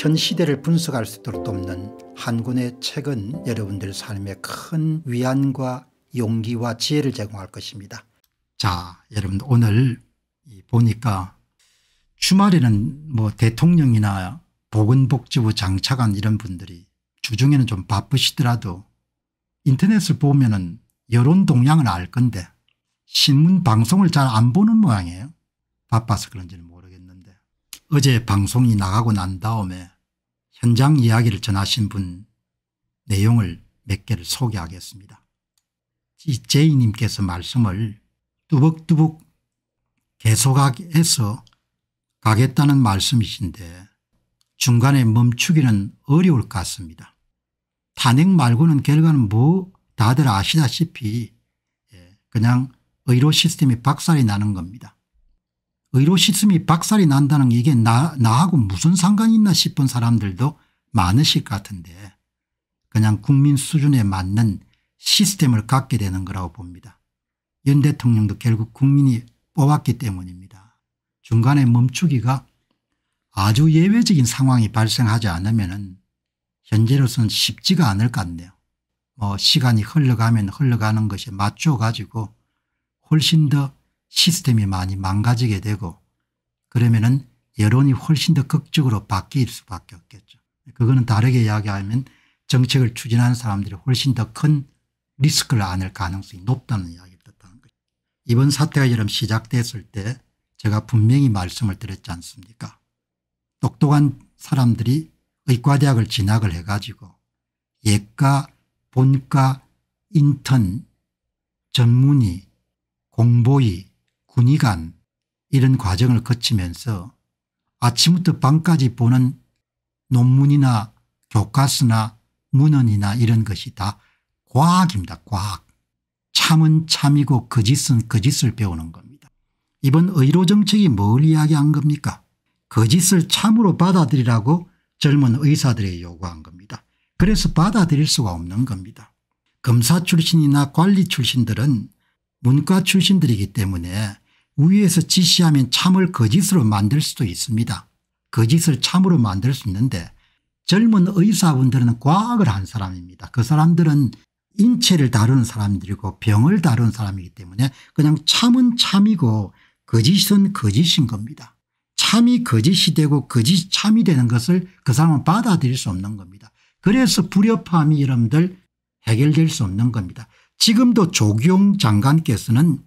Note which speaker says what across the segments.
Speaker 1: 현 시대를 분석할 수 있도록 돕는 한군의 책은 여러분들 삶에 큰 위안과 용기와 지혜를 제공할 것입니다. 자, 여러분 오늘 보니까 주말에는 뭐 대통령이나 보건복지부 장차관 이런 분들이 주중에는 좀 바쁘시더라도 인터넷을 보면은 여론 동향을 알 건데 신문 방송을 잘 안 보는 모양이에요. 바빠서 그런지는 모르겠어요. 어제 방송이 나가고 난 다음에 현장 이야기를 전하신 분 내용을 몇 개를 소개하겠습니다. 제이님께서 말씀을 뚜벅뚜벅 계속해서 가겠다는 말씀이신데 중간에 멈추기는 어려울 것 같습니다. 탄핵 말고는 결과는 뭐 다들 아시다시피 예, 그냥 의료 시스템이 박살이 나는 겁니다. 의료 시스템이 박살이 난다는 게 이게 나, 나하고 무슨 상관이 있나 싶은 사람들도 많으실 것 같은데 그냥 국민 수준에 맞는 시스템을 갖게 되는 거라고 봅니다. 윤 대통령도 결국 국민이 뽑았기 때문입니다. 중간에 멈추기가 아주 예외적인 상황이 발생하지 않으면 현재로서는 쉽지가 않을 것 같네요. 뭐 시간이 흘러가면 흘러가는 것이 맞춰 가지고 훨씬 더 시스템이 많이 망가지게 되고 그러면은 여론이 훨씬 더 극적으로 바뀔 수밖에 없겠죠. 그거는 다르게 이야기하면 정책을 추진하는 사람들이 훨씬 더 큰 리스크를 안을 가능성이 높다는 이야기를 뜻하는 거죠. 이번 사태가 이처 시작됐을 때 제가 분명히 말씀을 드렸지 않습니까 똑똑한 사람들이 의과대학을 진학을 해가지고 예과 본과 인턴 전문의 공보의 군의관 이런 과정을 거치면서 아침부터 밤까지 보는 논문이나 교과서나 문헌이나 이런 것이 다 과학입니다. 과학. 참은 참이고 거짓은 거짓을 배우는 겁니다. 이번 의료정책이 뭘 이야기한 겁니까 거짓을 참으로 받아들이라고 젊은 의사들이 요구한 겁니다. 그래서 받아들일 수가 없는 겁니다. 검사 출신이나 관리 출신들은 문과 출신들이기 때문에 위에서 지시하면 참을 거짓으로 만들 수도 있습니다. 거짓을 참으로 만들 수 있는데 젊은 의사분들은 과학을 한 사람입니다. 그 사람들은 인체를 다루는 사람들이고 병을 다루는 사람이기 때문에 그냥 참은 참이고 거짓은 거짓인 겁니다. 참이 거짓이 되고 거짓이 참이 되는 것을 그 사람은 받아들일 수 없는 겁니다. 그래서 불협화이 여러분들 해결될 수 없는 겁니다. 지금도 조기 장관께서는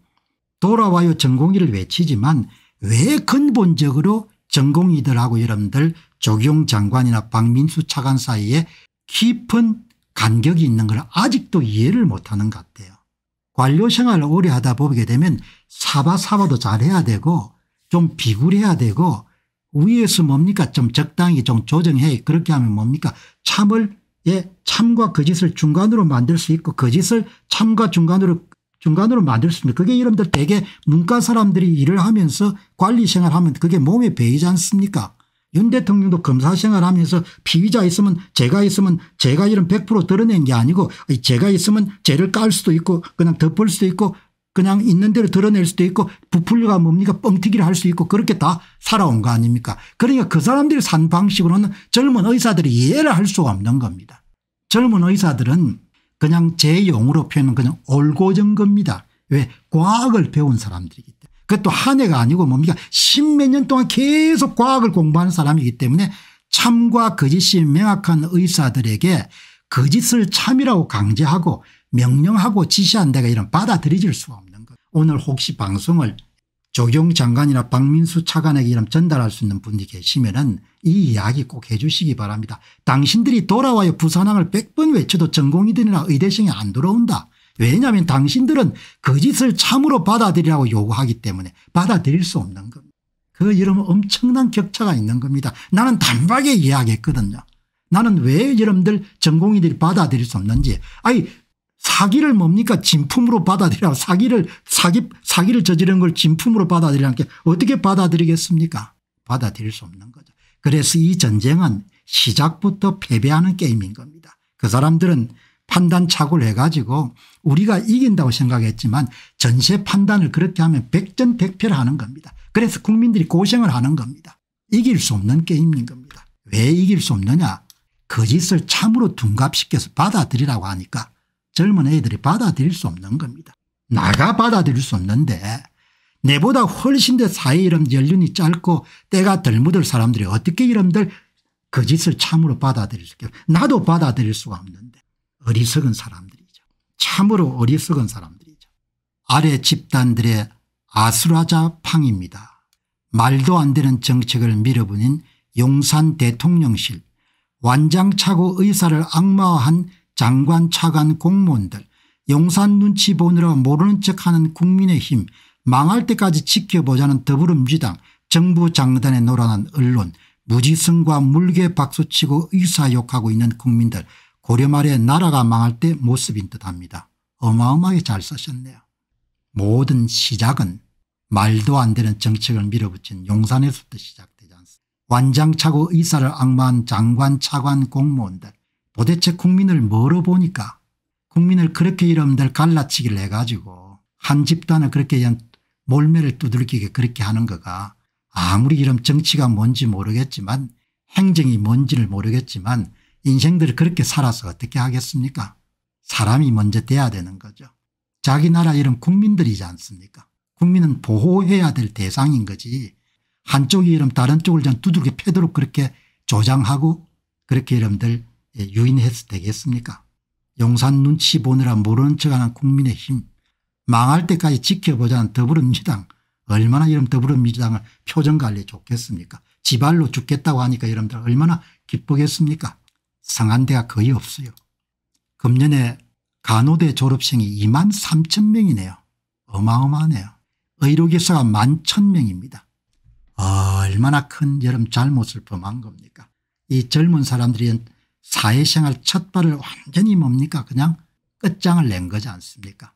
Speaker 1: 돌아와요 전공의를 외치지만 왜 근본적으로 전공의들하고 여러분들 조경 장관이나 박민수 차관 사이에 깊은 간격이 있는 걸 아직도 이해를 못하는 것 같아요. 관료 생활을 오래 하다 보게 되면 사바사바도 잘해야 되고 좀 비굴해야 되고 위에서 뭡니까 좀 적당히 좀 조정해 그렇게 하면 뭡니까 참을 예 참과 거짓을 중간으로 만들 수 있고 거짓을 참과 중간으로 중간으로 만들 수 있는 그게 여러분들 대개 문과 사람들이 일을 하면서 관리 생활하면 그게 몸에 배이지 않습니까 윤 대통령도 검사 생활하면서 피의자 있으면 제가 있으면 제가 이런 100% 드러낸 게 아니고 제가 있으면 죄를 깔 수도 있고 그냥 덮을 수도 있고 그냥 있는 대로 드러낼 수도 있고 부풀려가 뭡니까 뻥튀기를 할 수 있고 그렇게 다 살아온 거 아닙니까 그러니까 그 사람들이 산 방식으로는 젊은 의사들이 이해를 할 수가 없는 겁니다. 젊은 의사들은 그냥 제 용어로 표현은 그냥 올고전 겁니다. 왜 과학을 배운 사람들이기 때문에 그것도 한 해가 아니고 뭡니까 뭐 그러니까 십 몇 년 동안 계속 과학을 공부하는 사람이기 때문에 참과 거짓이 명확한 의사들에게 거짓을 참이라고 강제하고 명령하고 지시한 데가 이런 받아들이질 수가 없는 거 오늘 혹시 방송을 조경 장관이나 박민수 차관에게 이름 전달할 수 있는 분이 계시면은 이 이야기 꼭 해 주시기 바랍니다. 당신들이 돌아와요 부산항을 100번 외쳐도 전공의들이나 의대생이 안들어온다 왜냐하면 당신들은 거짓을 그 참으로 받아들이라고 요구하기 때문에 받아들일 수 없는 겁니다. 그 이름 엄청난 격차가 있는 겁니다. 나는 단박에 이야기했거든요. 나는 왜 여러분들 전공의들이 받아들일 수 없는지 아니 사기를 뭡니까 진품으로 받아들이라 사기를 사기 사기를 저지른 걸 진품으로 받아들이라는 게 어떻게 받아들이겠습니까 받아들일 수 없는 거죠. 그래서 이 전쟁은 시작부터 패배하는 게임인 겁니다. 그 사람들은 판단착오를 해가지고 우리가 이긴다고 생각했지만 전세 판단을 그렇게 하면 백전백패를 하는 겁니다. 그래서 국민들이 고생을 하는 겁니다. 이길 수 없는 게임인 겁니다. 왜 이길 수 없느냐 거짓을 참으로 둔갑시켜서 받아들이라고 하니까 젊은 애들이 받아들일 수 없는 겁니다. 나가 받아들일 수 없는데 내보다 훨씬 더 사회 이름 연륜이 짧고 때가 덜 묻을 사람들이 어떻게 이름들 거짓을 그 참으로 받아들일 수 있겠어요. 나도 받아들일 수가 없는데 어리석은 사람들이죠. 참으로 어리석은 사람들이죠. 아래 집단들의 아수라자 팡입니다. 말도 안 되는 정책을 밀어붙인 용산 대통령실 완장차고 의사를 악마화한 장관 차관 공무원들 용산 눈치 보느라 모르는 척하는 국민의힘 망할 때까지 지켜보자는 더불어민주당 정부 장단에 놀아난 언론 무지성과 물개 박수치고 의사욕하고 있는 국민들 고려말에 나라가 망할 때 모습인 듯합니다. 어마어마하게 잘 쓰셨네요. 모든 시작은 말도 안 되는 정책을 밀어붙인 용산에서부터 시작되지 않습니까 완장차고 의사를 악마한 장관 차관 공무원들 도대체 국민을 멀어보니까 국민을 그렇게 이름들 갈라치기를 해가지고 한 집단을 그렇게 몰매를 두들기게 그렇게 하는 거가 아무리 이런 정치가 뭔지 모르겠지만 행정이 뭔지를 모르겠지만 인생들을 그렇게 살아서 어떻게 하겠습니까 사람이 먼저 돼야 되는 거죠. 자기 나라 이름 국민들이지 않습니까 국민은 보호해야 될 대상인 거지 한쪽이 이름 다른 쪽을 두들겨 패도록 그렇게 조장하고 그렇게 이름들 예, 유인해서 되겠습니까 용산 눈치 보느라 모르는 척하는 국민의힘 망할 때까지 지켜보자는 더불어민주당 얼마나 이런 더불어민주당을 표정관리에 좋겠습니까 지발로 죽겠다고 하니까 여러분들 얼마나 기쁘겠습니까 상한 대가 거의 없어요. 금년에 간호대 졸업생이 2만 3천 명이네요. 어마어마하네요. 의료기사가 1만 1천 명입니다. 아, 얼마나 큰 여름 잘못을 범한 겁니까 이 젊은 사람들이 사회생활 첫 발을 완전히 뭡니까 그냥 끝장을 낸 거지 않습니까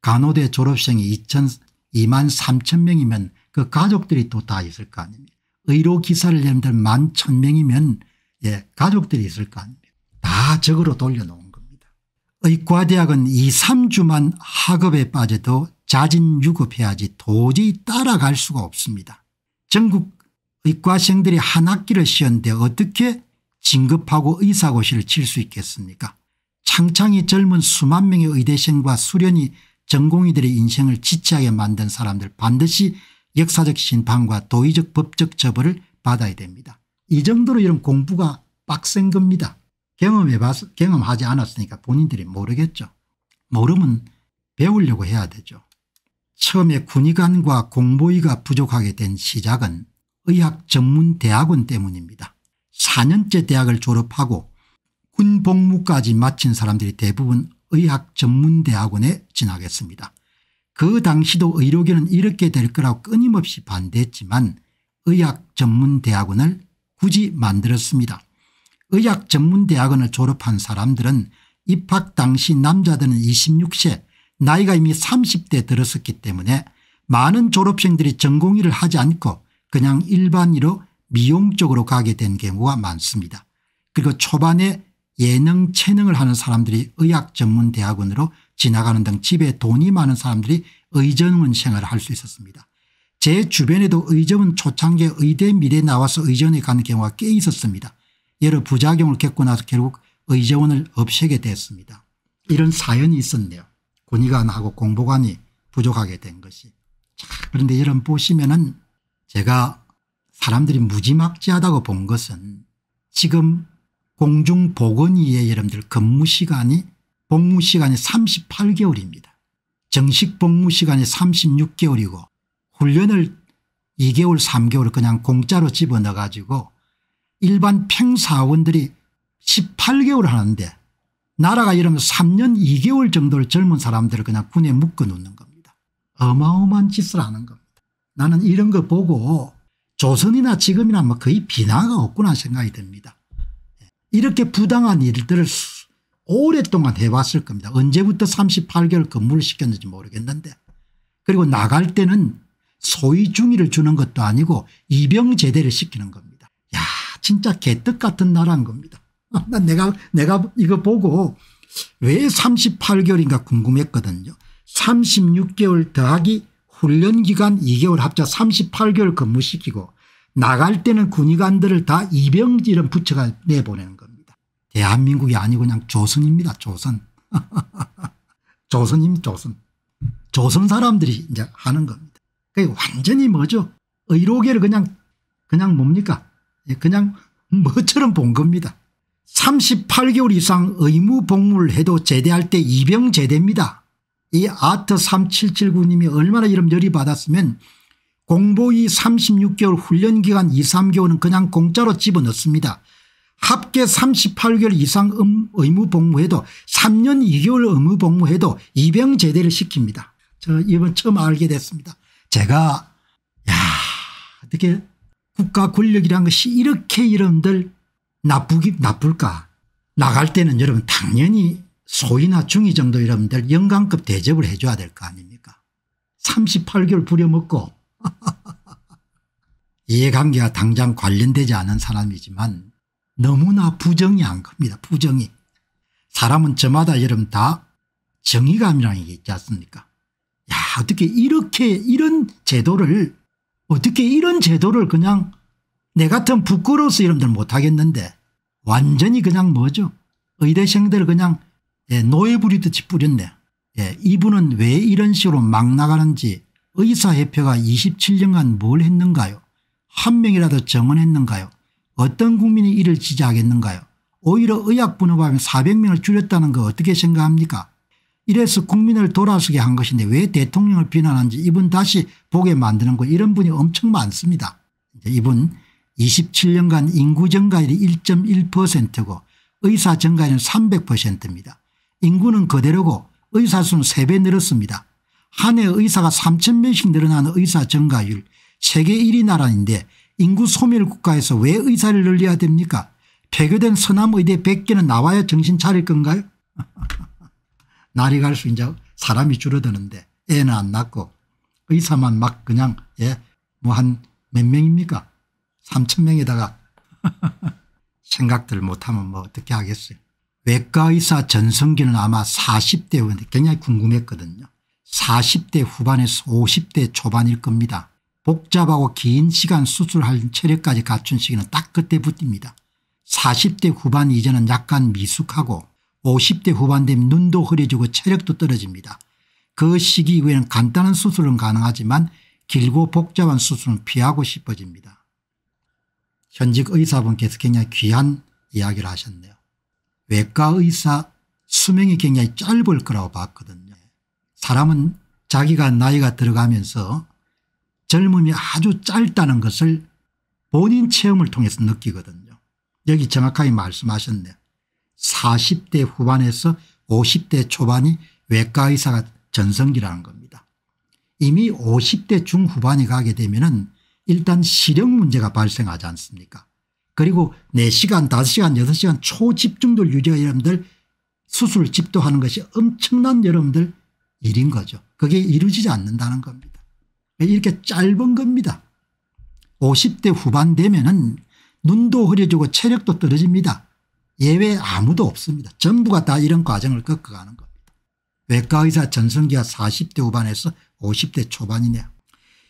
Speaker 1: 간호대 졸업생이 2천, 2만 3천 명이면 그 가족들이 또 다 있을 거 아닙니까 의료기사를 내는데 1만 1천 명이면 예, 가족들이 있을 거 아닙니까 다 적으로 돌려놓은 겁니다. 의과대학은 2 3주만 학업에 빠져도 자진유급해야지 도저히 따라갈 수가 없습니다. 전국 의과생들이 한 학기를 시연돼 어떻게 진급하고 의사고시를 칠 수 있겠습니까 창창이 젊은 수만 명의 의대생과 수련이 전공의들의 인생을 지체하게 만든 사람들 반드시 역사적 심판과 도의적 법적 처벌을 받아야 됩니다. 이 정도로 이런 공부가 빡센 겁니다. 경험해 봤, 경험하지 않았으니까 본인들이 모르겠죠. 모르면 배우려고 해야 되죠. 처음에 군의관과 공보위가 부족하게 된 시작은 의학 전문 대학원 때문입니다. 4년째 대학을 졸업하고 군 복무까지 마친 사람들이 대부분 의학 전문대학원에 진학했습니다. 그 당시도 의료계는 이렇게 될 거라고 끊임없이 반대했지만 의학 전문대학원을 굳이 만들었습니다. 의학 전문대학원을 졸업한 사람들은 입학 당시 남자들은 26세 나이가 이미 30대 들었었기 때문에 많은 졸업생들이 전공의를 하지 않고 그냥 일반의로 미용 적으로 가게 된 경우가 많습니다. 그리고 초반에 예능 체능을 하는 사람들이 의학 전문 대학원으로 지나가는 등 집에 돈이 많은 사람들이 의전원 생활을 할 수 있었습니다. 제 주변에도 의전원 초창기에 의대 미래 나와서 의전에 가는 경우가 꽤 있었습니다. 여러 부작용을 겪고 나서 결국 의전원을 없애게 됐습니다. 이런 사연이 있었네요. 군의가나고 공보관이 부족하게 된 것이. 그런데 여러분 보시면은 제가 사람들이 무지막지하다고 본 것은 지금 공중보건위의 여러분들 근무시간이 복무시간이 38개월입니다. 정식 복무시간이 36개월이고 훈련을 2개월 3개월 그냥 공짜로 집어넣어 가지고 일반 평사원들이 18개월 하는데 나라가 이러면 3년 2개월 정도를 젊은 사람들을 그냥 군에 묶어 놓는 겁니다. 어마어마한 짓을 하는 겁니다. 나는 이런 거 보고 조선이나 지금이나 뭐 거의 비난가 없구나 생각이 듭니다. 예. 이렇게 부당한 일들을 오랫동안 해왔을 겁니다. 언제부터 38개월 근무를 시켰는지 모르겠는데 그리고 나갈 때는 소위 중위를 주는 것도 아니고 이병제대를 시키는 겁니다. 야 진짜 개떡 같은 나라인 겁니다. 아, 난 내가 내가 이거 보고 왜 38개월인가 궁금했거든요. 36개월 더하기 훈련 기간 2개월 합쳐 38개월 근무시키고 나갈 때는 군의관들을 다 이병지를 부여가 내보내는 겁니다. 대한민국이 아니고 그냥 조선입니다. 조선. 조선입니다. 조선. 조선 사람들이 이제 하는 겁니다. 그게 완전히 뭐죠? 의료계를 그냥 그냥 뭡니까? 예, 그냥 뭐처럼 본 겁니다. 38개월 이상 의무 복무를 해도 제대할 때 이병 제대입니다. 이 아트 3779님이 얼마나 이런 열이 받았으면 공보위 36개월 훈련기간 2, 3개월은 그냥 공짜로 집어넣습니다. 합계 38개월 이상 음, 의무복무해도 3년 2개월 의무복무해도 입영 제대를 시킵니다. 저 이번 처음 알게 됐습니다. 제가 야 어떻게 국가 권력이란 것이 이렇게 이름들 나쁘기 나쁠까 나갈 때는 여러분 당연히 소위나 중위 정도 이러면 들 영광급 대접을 해 줘야 될 거 아닙니까 38개월 부려먹고 이해관계와 당장 관련되지 않은 사람이지만 너무나 부정이 안 겁니다. 부정이. 사람은 저마다 여러분 다 정의감이라는 게 있지 않습니까 야 어떻게 이렇게 이런 제도를 어떻게 이런 제도를 그냥 내 같은 부끄러워서 이름들 못하겠는데 완전히 그냥 뭐죠 의대생들 그냥 예, 노예 부리듯이 뿌렸네. 예, 이분은 왜 이런 식으로 막 나가는지 의사협회가 27년간 뭘 했는가요? 한 명이라도 정언했는가요? 어떤 국민이 이를 지지하겠는가요? 오히려 의약분업하면 400명을 줄였다는 거 어떻게 생각합니까? 이래서 국민을 돌아서게 한 것인데 왜 대통령을 비난한지 이분 다시 보게 만드는 거 이런 분이 엄청 많습니다. 이분 27년간 인구 증가율이 1.1%고 의사 증가율은 300%입니다. 인구는 그대로고 의사 수는 3배 늘었습니다. 한 해 의사가 3천 명씩 늘어나는 의사 증가율 세계 1위 나라인데 인구 소멸 국가에서 왜 의사를 늘려야 됩니까 폐교된 서남의대 100개는 나와야 정신 차릴 건가요 날이 갈수 록 이제 사람이 줄어드는데 애는 안 낳고 의사만 막 그냥 예 뭐 한 몇 명입니까 3천 명에다가 생각들 못하면 뭐 어떻게 하겠어요 외과의사 전성기는 아마 4 0대였인데 굉장히 궁금했거든요. 40대 후반에서 50대 초반일 겁니다. 복잡하고 긴 시간 수술할 체력까지 갖춘 시기는 딱 그때부터입니다. 40대 후반 이전은 약간 미숙하고 50대 후반 되면 눈도 흐려지고 체력도 떨어집니다. 그 시기 이후에는 간단한 수술은 가능하지만 길고 복잡한 수술은 피하고 싶어집니다. 현직 의사분께서 굉장히 귀한 이야기를 하셨네요. 외과 의사 수명이 굉장히 짧을 거라고 봤거든요. 사람은 자기가 나이가 들어가면서 젊음이 아주 짧다는 것을 본인 체험을 통해서 느끼거든요. 여기 정확하게 말씀하셨네요. 40대 후반에서 50대 초반이 외과의사가 전성기라는 겁니다. 이미 50대 중후반이 가게 되면 은 일단 실형 문제가 발생하지 않습니까 그리고 4시간 5시간 6시간 초집중도 유지가 여러분들 수술 집도하는 것이 엄청난 여러분들 일인 거죠. 그게 이루어지지 않는다는 겁니다. 이렇게 짧은 겁니다. 50대 후반 되면은 눈도 흐려지고 체력도 떨어집니다. 예외 아무도 없습니다. 전부가 다 이런 과정을 겪어가는 겁니다. 외과의사 전성기가 40대 후반에서 50대 초반이네요.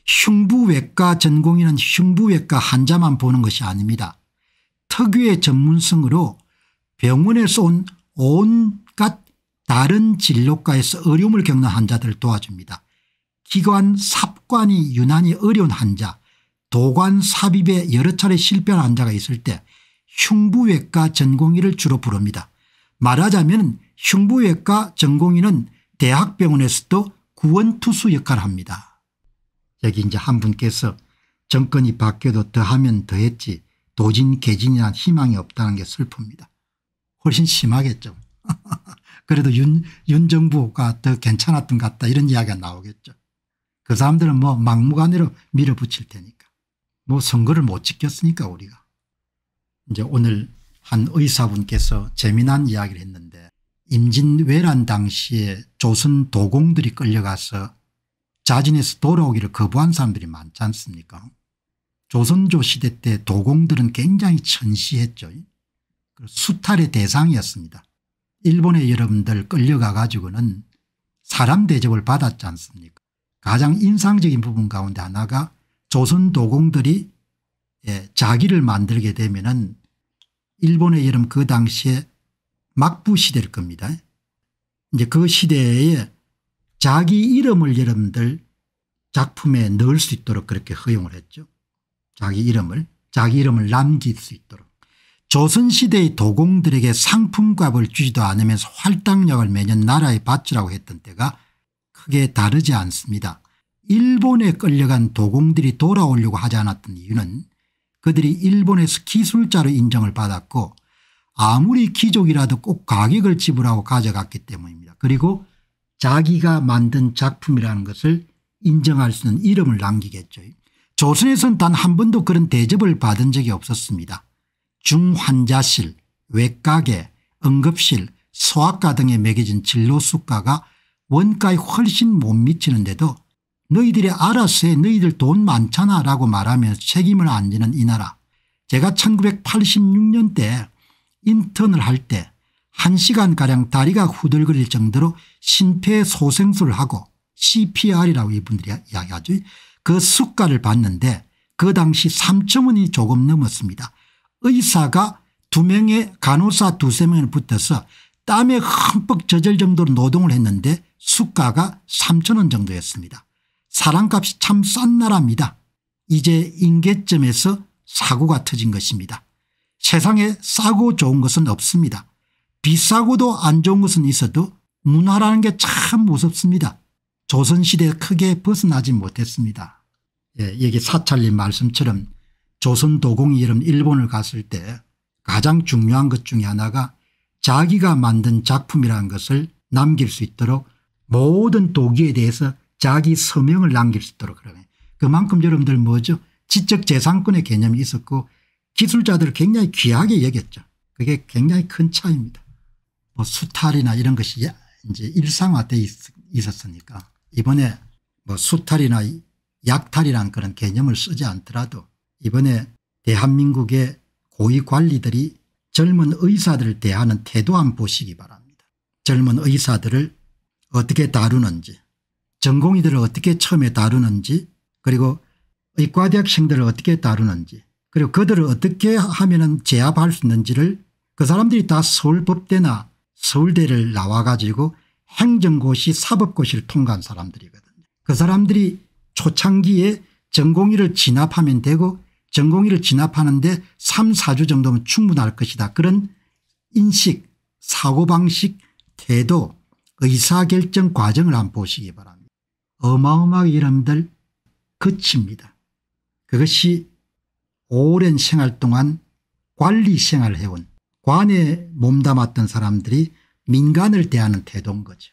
Speaker 1: 흉부외과 전공의는 흉부외과 환자만 보는 것이 아닙니다. 특유의 전문성으로 병원에서 온 온갖 다른 진료과에서 어려움을 겪는 환자들을 도와줍니다. 기관 삽관이 유난히 어려운 환자 도관 삽입에 여러 차례 실패한 환자가 있을 때 흉부외과 전공의를 주로 부릅니다. 말하자면 흉부외과 전공의는 대학병원에서도 구원투수 역할을 합니다. 여기 이제 한 분께서 정권이 바뀌어도 더하면 더했지 도진 개진이란 희망이 없다는 게 슬픕니다. 훨씬 심하겠죠. 그래도 윤, 윤 정부가 더 괜찮았던 것 같다 이런 이야기가 나오겠죠. 그 사람들은 뭐 막무가내로 밀어붙일 테니까. 뭐 선거를 못 지켰으니까 우리가. 이제 오늘 한 의사분께서 재미난 이야기를 했는데 임진왜란 당시에 조선 도공들이 끌려가서 자진해서 돌아오기를 거부한 사람들이 많지 않습니까 조선조 시대 때 도공들은 굉장히 천시했죠. 그 수탈의 대상이었습니다. 일본의 여러분들 끌려가 가지고는 사람 대접을 받았지 않습니까 가장 인상적인 부분 가운데 하나가 조선 도공들이 예, 자기를 만들게 되면 은 일본의 여름 그 당시에 막부 시대일 겁니다. 이제 그 시대에 자기 이름을 여러분들 작품에 넣을 수 있도록 그렇게 허용을 했죠. 자기 이름을 자기 이름을 남길 수 있도록 조선시대의 도공들에게 상품값을 주지도 않으면서 활당력을 매년 나라에 바치라고 했던 때가 크게 다르지 않습니다. 일본에 끌려간 도공들이 돌아오려고 하지 않았던 이유는 그들이 일본에서 기술자로 인정을 받았고 아무리 기족이라도 꼭 가격을 지불하고 가져갔기 때문입니다. 그리고 자기가 만든 작품이라는 것을 인정할 수 있는 이름을 남기겠죠. 조선에선 단한 번도 그런 대접을 받은 적이 없었습니다. 중환자실, 외가게, 응급실, 소아과 등에 매겨진 진료 수가가 원가에 훨씬 못 미치는데도 너희들이 알아서 해 너희들 돈 많잖아 라고 말하며 책임을 안 지는 이 나라. 제가 1 9 8 6년대 인턴을 할때 1시간가량 다리가 후들거릴 정도로 심폐소생술을 하고 CPR이라고 이분들이 이야기하죠. 그 수가를 봤는데 그 당시 3천 원이 조금 넘었습니다. 의사가 두 명의 간호사 두세 명을 붙어서 땀에 흠뻑 젖을 정도로 노동을 했는데 수가가 3천 원 정도였습니다. 사람값이 참 싼 나라입니다. 이제 인계점에서 사고가 터진 것입니다. 세상에 싸고 좋은 것은 없습니다. 비싸고도 안 좋은 것은 있어도 문화라는 게 참 무섭습니다. 조선시대에 크게 벗어나지 못했습니다. 예, 여기 사찰님 말씀처럼 조선도공이 이름 일본을 갔을 때 가장 중요한 것 중에 하나가 자기가 만든 작품이라는 것을 남길 수 있도록 모든 도기에 대해서 자기 서명을 남길 수 있도록 그러면 그만큼 여러분들 뭐죠 지적재산권의 개념이 있었고 기술자들을 굉장히 귀하게 여겼죠. 그게 굉장히 큰 차이입니다. 뭐 수탈이나 이런 것이 이제 일상화되어 있었으니까 이번에 뭐 수탈이나 약탈이란 그런 개념을 쓰지 않더라도 이번에 대한민국의 고위 관리들이 젊은 의사들을 대하는 태도 한 보시기 바랍니다. 젊은 의사들을 어떻게 다루는지 전공의들을 어떻게 처음에 다루는지 그리고 의과대학생들을 어떻게 다루는지 그리고 그들을 어떻게 하면 은 제압할 수 있는지를 그 사람들이 다 서울법대나 서울대를 나와 가지고 행정고시 사법고시를 통과한 사람들이거든요. 그 사람들이 초창기에 전공의를 진압하면 되고 전공의를 진압하는데 3 4주 정도면 충분할 것이다. 그런 인식 사고방식 태도 의사결정 과정을 한번 보시기 바랍니다. 어마어마하게 여러분들 그칩니다. 그것이 오랜 생활 동안 관리 생활을 해온 관에 몸담았던 사람들이 민간을 대하는 태도인 거죠.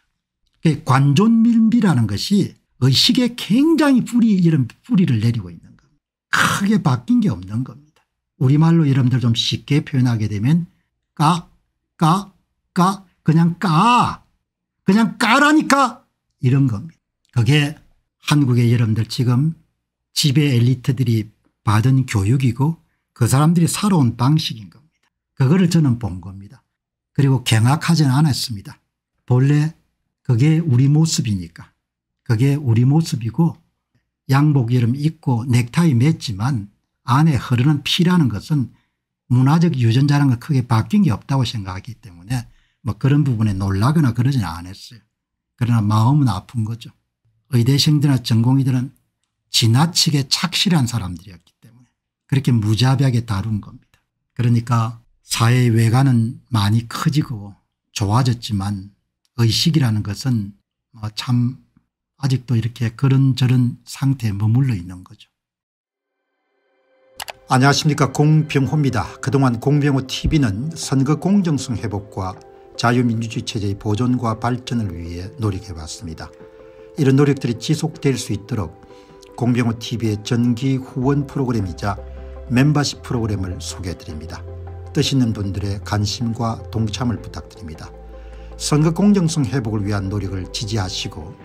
Speaker 1: 관존밀비라는 것이 의식에 굉장히 뿌리 이런 뿌리를 내리고 있는 겁니다. 크게 바뀐 게 없는 겁니다. 우리말로 여러분들 좀 쉽게 표현하게 되면 까 까, 까, 그냥 까, 그냥 까라니까 이런 겁니다. 그게 한국의 여러분들 지금 지배 엘리트들이 받은 교육이고 그 사람들이 살아온 방식인 겁니다. 그거를 저는 본 겁니다. 그리고 경악하지는 않았습니다. 본래 그게 우리 모습이니까. 그게 우리 모습이고 양복 이름 입고 넥타이 맸지만 안에 흐르는 피라는 것은 문화적 유전자라는 건 크게 바뀐 게 없다고 생각하기 때문에 뭐 그런 부분에 놀라거나 그러지는 않았어요. 그러나 마음은 아픈 거죠. 의대생들이나 전공의들은 지나치게 착실한 사람들이었기 때문에 그렇게 무자비하게 다룬 겁니다. 그러니까 사회의 외관은 많이 커지고 좋아졌지만 의식이라는 것은 뭐 참 아직도 이렇게 그런저런 상태에 머물러 있는 거죠. 안녕하십니까 공병호입니다. 그동안 공병호TV는 선거 공정성 회복과 자유민주주의 체제의 보존과 발전을 위해 노력해왔습니다. 이런 노력들이 지속될 수 있도록 공병호TV의 전기 후원 프로그램이자 멤버십 프로그램을 소개해드립니다. 뜻 있는 분들의 관심과 동참을 부탁드립니다. 선거 공정성 회복을 위한 노력을 지지하시고